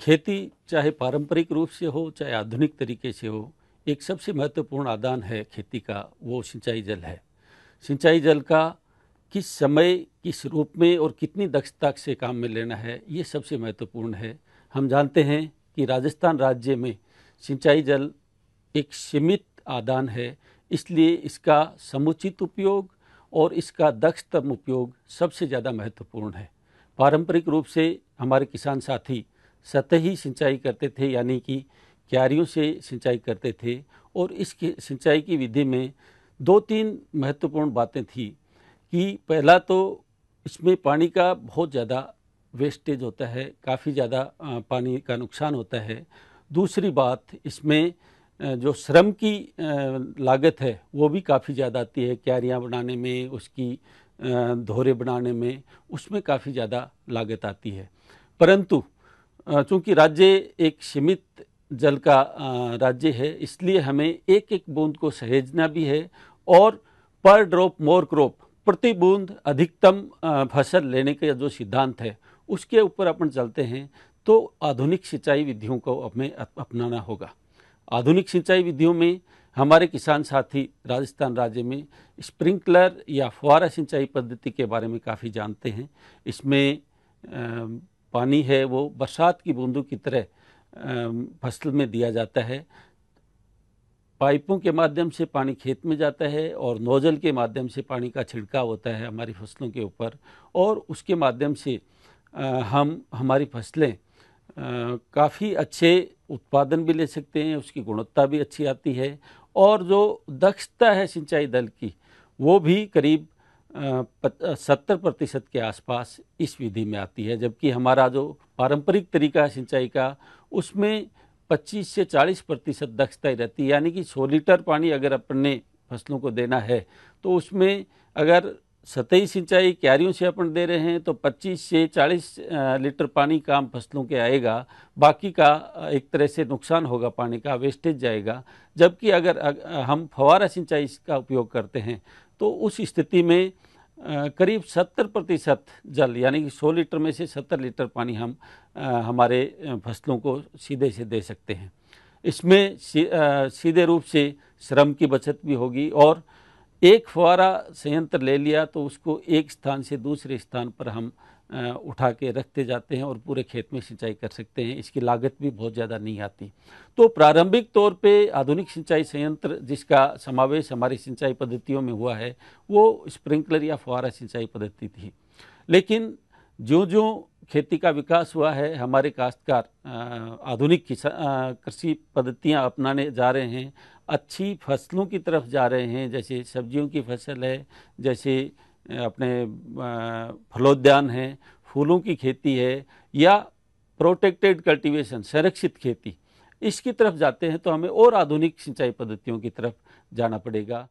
खेती चाहे पारंपरिक रूप से हो चाहे आधुनिक तरीके से हो एक सबसे महत्वपूर्ण आदान है खेती का वो सिंचाई जल है सिंचाई जल का किस समय किस रूप में और कितनी दक्षता से काम में लेना है ये सबसे महत्वपूर्ण है हम जानते हैं कि राजस्थान राज्य में सिंचाई जल एक सीमित आदान है इसलिए इसका समुचित उपयोग और इसका दक्षतम उपयोग सबसे ज़्यादा महत्वपूर्ण है पारंपरिक रूप से हमारे किसान साथी सतही सिंचाई करते थे यानी कि क्यारियों से सिंचाई करते थे और इस सिंचाई की विधि में दो तीन महत्वपूर्ण बातें थी कि पहला तो इसमें पानी का बहुत ज़्यादा वेस्टेज होता है काफ़ी ज़्यादा पानी का नुकसान होता है दूसरी बात इसमें जो श्रम की लागत है वो भी काफ़ी ज़्यादा आती है क्यारियाँ बनाने में उसकी धोरे बनाने में उसमें काफ़ी ज़्यादा लागत आती है परंतु चूंकि राज्य एक सीमित जल का राज्य है इसलिए हमें एक एक बूंद को सहेजना भी है और पर ड्रॉप मोर क्रॉप प्रति बूंद अधिकतम फसल लेने का जो सिद्धांत है उसके ऊपर अपन चलते हैं तो आधुनिक सिंचाई विधियों को हमें अपनाना होगा आधुनिक सिंचाई विधियों में हमारे किसान साथी राजस्थान राज्य में स्प्रिंकलर या फुहारा सिंचाई पद्धति के बारे में काफ़ी जानते हैं इसमें पानी है वो बरसात की बूंदों की तरह फसल में दिया जाता है पाइपों के माध्यम से पानी खेत में जाता है और नोज़ल के माध्यम से पानी का छिड़काव होता है हमारी फसलों के ऊपर और उसके माध्यम से हम हमारी फसलें काफ़ी अच्छे उत्पादन भी ले सकते हैं उसकी गुणवत्ता भी अच्छी आती है और जो दक्षता है सिंचाई दल की वो भी करीब सत्तर प्रतिशत के आसपास इस विधि में आती है जबकि हमारा जो पारंपरिक तरीका है सिंचाई का उसमें 25 से 40 प्रतिशत दक्षता ही रहती है यानी कि 100 लीटर पानी अगर अपने फसलों को देना है तो उसमें अगर सतही सिंचाई क्यारियों से अपन दे रहे हैं तो 25 से 40 लीटर पानी काम फसलों के आएगा बाकी का एक तरह से नुकसान होगा पानी का वेस्टेज जाएगा जबकि अगर हम फवारा सिंचाई का उपयोग करते हैं तो उस स्थिति में करीब 70 प्रतिशत जल यानी कि 100 लीटर में से 70 लीटर पानी हम हमारे फसलों को सीधे से दे सकते हैं इसमें सीधे रूप से श्रम की बचत भी होगी और एक फुहारा संयंत्र ले लिया तो उसको एक स्थान से दूसरे स्थान पर हम उठा के रखते जाते हैं और पूरे खेत में सिंचाई कर सकते हैं इसकी लागत भी बहुत ज़्यादा नहीं आती तो प्रारंभिक तौर पे आधुनिक सिंचाई संयंत्र जिसका समावेश हमारी सिंचाई पद्धतियों में हुआ है वो स्प्रिंकलर या फुहारा सिंचाई पद्धति थी लेकिन जो जो खेती का विकास हुआ है हमारे काश्तकार आधुनिक कृषि पद्धतियाँ अपनाने जा रहे हैं अच्छी फसलों की तरफ जा रहे हैं जैसे सब्जियों की फसल है जैसे अपने फलोद्यान हैं फूलों की खेती है या प्रोटेक्टेड कल्टीवेशन संरक्षित खेती इसकी तरफ जाते हैं तो हमें और आधुनिक सिंचाई पद्धतियों की तरफ जाना पड़ेगा